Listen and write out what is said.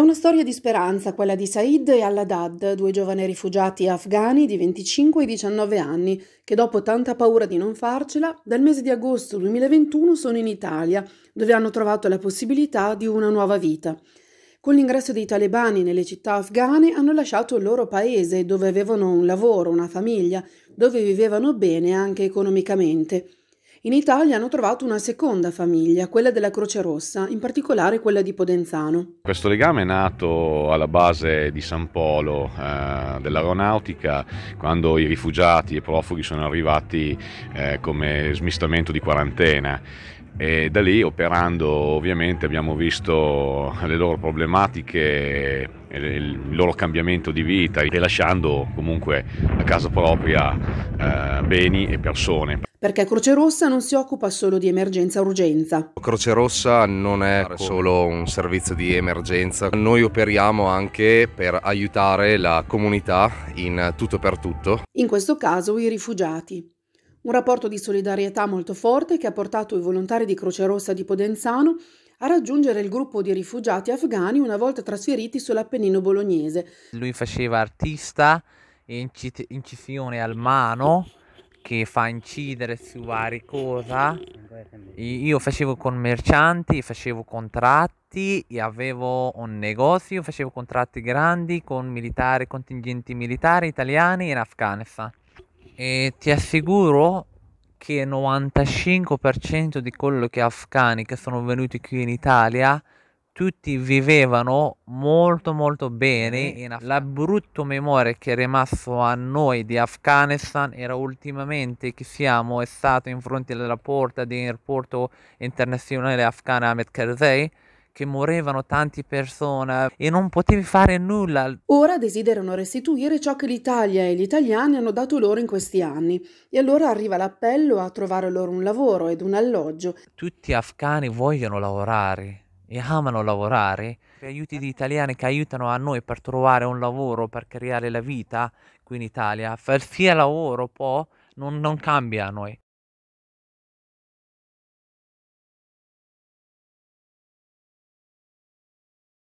È una storia di speranza quella di Said e Al-Haddad, due giovani rifugiati afghani di 25 e 19 anni, che dopo tanta paura di non farcela, dal mese di agosto 2021 sono in Italia, dove hanno trovato la possibilità di una nuova vita. Con l'ingresso dei talebani nelle città afghane hanno lasciato il loro paese, dove avevano un lavoro, una famiglia, dove vivevano bene anche economicamente. In Italia hanno trovato una seconda famiglia, quella della Croce Rossa, in particolare quella di Podenzano. Questo legame è nato alla base di San Polo eh, dell'aeronautica quando i rifugiati e i profughi sono arrivati eh, come smistamento di quarantena e da lì operando ovviamente abbiamo visto le loro problematiche, il loro cambiamento di vita, rilasciando comunque a casa propria eh, beni e persone perché Croce Rossa non si occupa solo di emergenza-urgenza. Croce Rossa non è solo un servizio di emergenza, noi operiamo anche per aiutare la comunità in tutto e per tutto. In questo caso i rifugiati. Un rapporto di solidarietà molto forte che ha portato i volontari di Croce Rossa di Podenzano a raggiungere il gruppo di rifugiati afghani una volta trasferiti sull'Appennino bolognese. Lui faceva artista, incit- incisione al mano che fa incidere su varie cose. Io facevo commercianti, facevo contratti, avevo un negozio, facevo contratti grandi con militari, contingenti militari italiani in Afghanistan. E ti assicuro che il 95% di quello che afghani che sono venuti qui in Italia tutti vivevano molto molto bene in Af- la brutta memoria che è rimasto a noi di Afghanistan era ultimamente che siamo stati in fronte alla porta dell'aeroporto internazionale afghano Ahmed Karzai che morivano tante persone e non potevi fare nulla. Ora desiderano restituire ciò che l'Italia e gli italiani hanno dato loro in questi anni e allora arriva l'appello a trovare loro un lavoro ed un alloggio. Tutti gli afghani vogliono lavorare e amano lavorare, gli aiuti di italiani che aiutano a noi per trovare un lavoro, per creare la vita qui in Italia, per sia lavoro poi non, non cambia a noi.